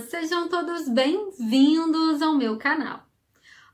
sejam todos bem-vindos ao meu canal.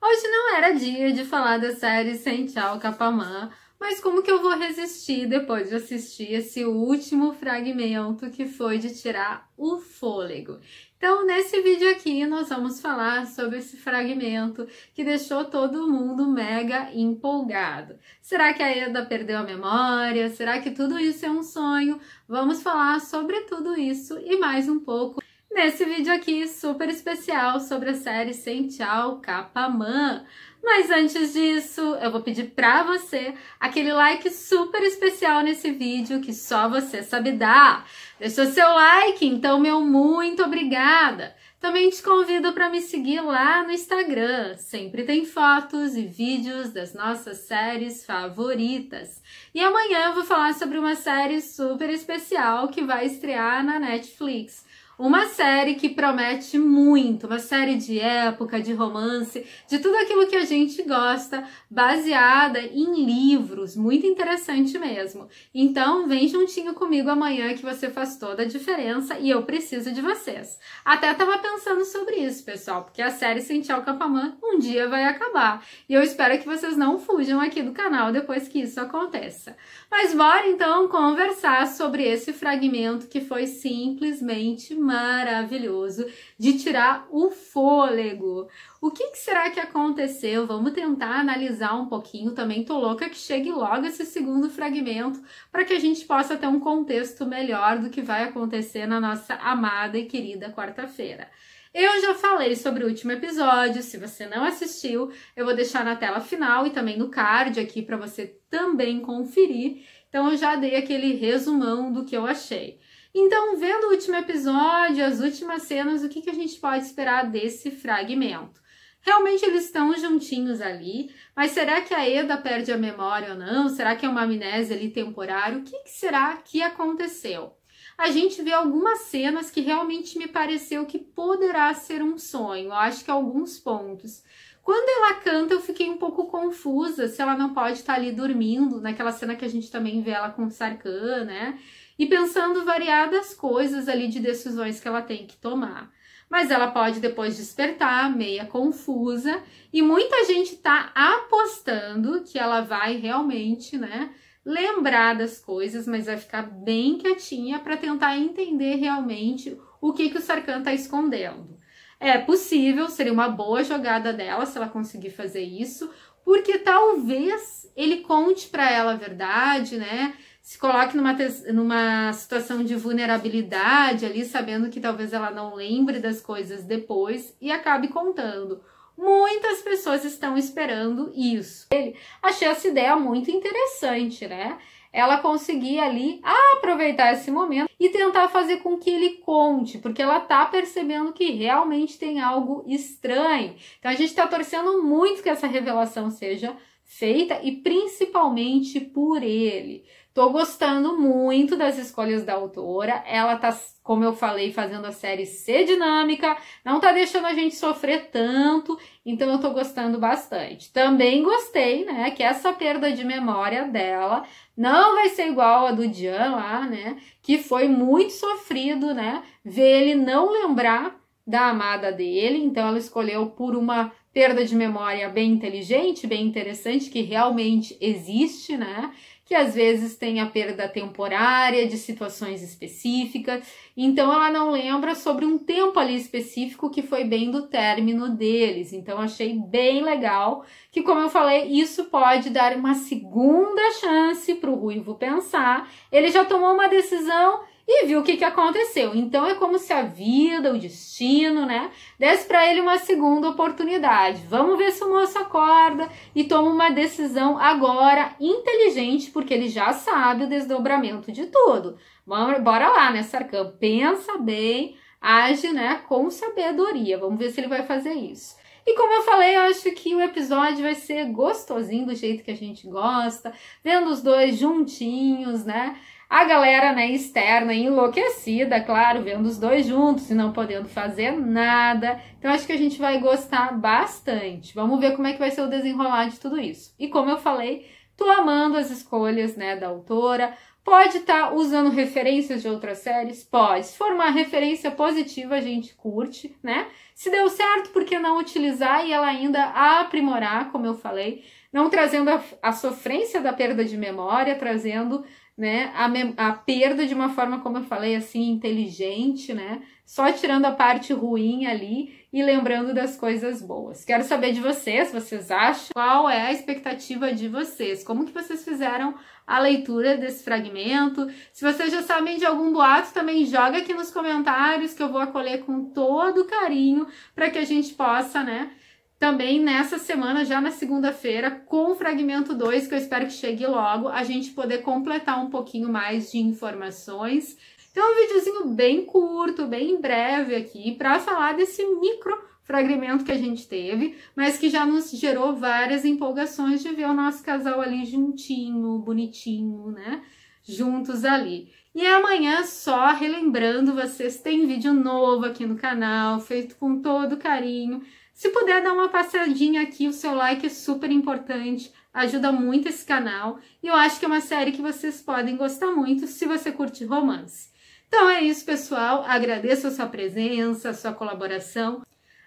Hoje não era dia de falar da série Sem Tchau Capamã, mas como que eu vou resistir depois de assistir esse último fragmento que foi de tirar o fôlego? Então, nesse vídeo aqui, nós vamos falar sobre esse fragmento que deixou todo mundo mega empolgado. Será que a Eda perdeu a memória? Será que tudo isso é um sonho? Vamos falar sobre tudo isso e mais um pouco nesse vídeo aqui super especial sobre a série Sem Tchau Capamã. Mas antes disso, eu vou pedir pra você aquele like super especial nesse vídeo que só você sabe dar. Deixou seu like, então meu muito obrigada. Também te convido para me seguir lá no Instagram. Sempre tem fotos e vídeos das nossas séries favoritas. E amanhã eu vou falar sobre uma série super especial que vai estrear na Netflix. Uma série que promete muito, uma série de época, de romance, de tudo aquilo que a gente gosta, baseada em livros, muito interessante mesmo. Então, vem juntinho comigo amanhã que você faz toda a diferença e eu preciso de vocês. Até tava pensando sobre isso, pessoal, porque a série Sential Capamã um dia vai acabar. E eu espero que vocês não fujam aqui do canal depois que isso aconteça. Mas bora então conversar sobre esse fragmento que foi simplesmente maravilhoso de tirar o fôlego. O que, que, será que aconteceu? Vamos tentar analisar um pouquinho. Também tô louca que chegue logo esse segundo fragmento para que a gente possa ter um contexto melhor do que vai acontecer na nossa amada e querida quarta-feira. Eu já falei sobre o último episódio, se você não assistiu, eu vou deixar na tela final e também no card aqui para você também conferir. Então eu já dei aquele resumão do que eu achei. Então, vendo o último episódio, as últimas cenas, o que, que a gente pode esperar desse fragmento? Realmente eles estão juntinhos ali, mas será que a Eda perde a memória ou não? Será que é uma amnésia ali temporária? O que, que será que aconteceu? a gente vê algumas cenas que realmente me pareceu que poderá ser um sonho, eu acho que alguns pontos. Quando ela canta, eu fiquei um pouco confusa se ela não pode estar tá ali dormindo, naquela cena que a gente também vê ela com o Sarkhan, né? e pensando variadas coisas ali de decisões que ela tem que tomar. Mas ela pode depois despertar meia confusa e muita gente tá apostando que ela vai realmente, né, lembrar das coisas, mas vai ficar bem quietinha para tentar entender realmente o que que o Sarkan tá escondendo. É possível, seria uma boa jogada dela se ela conseguir fazer isso, porque talvez ele conte para ela a verdade, né? se coloque numa, numa situação de vulnerabilidade ali, sabendo que talvez ela não lembre das coisas depois e acabe contando. Muitas pessoas estão esperando isso. Ele, achei essa ideia muito interessante, né? Ela conseguir ali aproveitar esse momento e tentar fazer com que ele conte, porque ela tá percebendo que realmente tem algo estranho. Então a gente tá torcendo muito que essa revelação seja feita e principalmente por ele. Tô gostando muito das escolhas da autora. Ela tá, como eu falei, fazendo a série ser dinâmica, não tá deixando a gente sofrer tanto, então eu tô gostando bastante. Também gostei, né, que essa perda de memória dela não vai ser igual a do Dian lá, né, que foi muito sofrido, né, ver ele não lembrar da amada dele, então ela escolheu por uma perda de memória bem inteligente, bem interessante, que realmente existe, né? Que às vezes tem a perda temporária de situações específicas, então ela não lembra sobre um tempo ali específico que foi bem do término deles. Então achei bem legal que, como eu falei, isso pode dar uma segunda chance para o ruivo pensar. Ele já tomou uma decisão e viu o que, que aconteceu. Então é como se a vida, o destino, né, desse para ele uma segunda oportunidade. Vamos ver se o moço acorda e toma uma decisão agora inteligente, porque ele já sabe o desdobramento de tudo. Vamos, bora lá, né, Sarkam? Pensa bem, age, né, com sabedoria. Vamos ver se ele vai fazer isso. E como eu falei, eu acho que o episódio vai ser gostosinho do jeito que a gente gosta, vendo os dois juntinhos, né? A galera né, externa enlouquecida, claro, vendo os dois juntos e não podendo fazer nada. Então acho que a gente vai gostar bastante. Vamos ver como é que vai ser o desenrolar de tudo isso. E como eu falei, tô amando as escolhas né, da autora, Pode estar tá usando referências de outras séries? Pode. Se for uma referência positiva, a gente curte, né? Se deu certo, por que não utilizar e ela ainda aprimorar, como eu falei, não trazendo a, a sofrência da perda de memória, trazendo né? A, a, perda de uma forma, como eu falei, assim, inteligente, né? Só tirando a parte ruim ali e lembrando das coisas boas. Quero saber de vocês, vocês acham? Qual é a expectativa de vocês? Como que vocês fizeram a leitura desse fragmento? Se vocês já sabem de algum boato, também joga aqui nos comentários que eu vou acolher com todo carinho para que a gente possa, né? Também nessa semana, já na segunda-feira, com o fragmento 2, que eu espero que chegue logo, a gente poder completar um pouquinho mais de informações. Então, um videozinho bem curto, bem breve aqui, para falar desse micro fragmento que a gente teve, mas que já nos gerou várias empolgações de ver o nosso casal ali juntinho, bonitinho, né? Juntos ali. E amanhã, só relembrando vocês, tem vídeo novo aqui no canal, feito com todo carinho. Se puder dar uma passadinha aqui, o seu like é super importante, ajuda muito esse canal e eu acho que é uma série que vocês podem gostar muito se você curte romance. Então é isso, pessoal. Agradeço a sua presença, a sua colaboração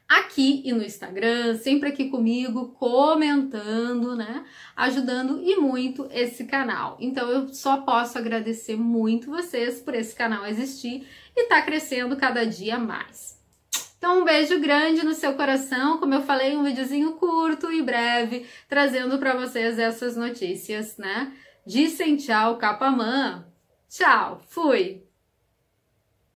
aqui e no Instagram, sempre aqui comigo, comentando, né? Ajudando e muito esse canal. Então eu só posso agradecer muito vocês por esse canal existir e tá crescendo cada dia mais. Então, um beijo grande no seu coração. Como eu falei, um videozinho curto e breve, trazendo para vocês essas notícias, né? Dizem tchau, Capamã. Tchau, fui!